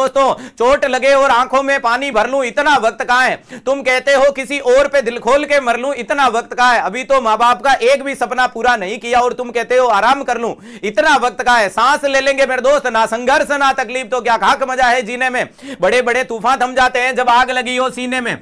दोस्तों चोट लगे और आंखों में पानी भर लू इतना वक्त का है तुम कहते हो किसी और पे दिल खोल के मर लू इतना वक्त का है अभी तो माँ बाप का एक भी सपना पूरा नहीं किया और तुम कहते हो आराम कर लू इतना वक्त का है सांस ले लेंगे मेरे दोस्त ना संघर्ष ना तकलीफ तो क्या खाक मजा है जीने में बड़े बड़े तूफान थम जाते हैं जब आग लगी हो सीने में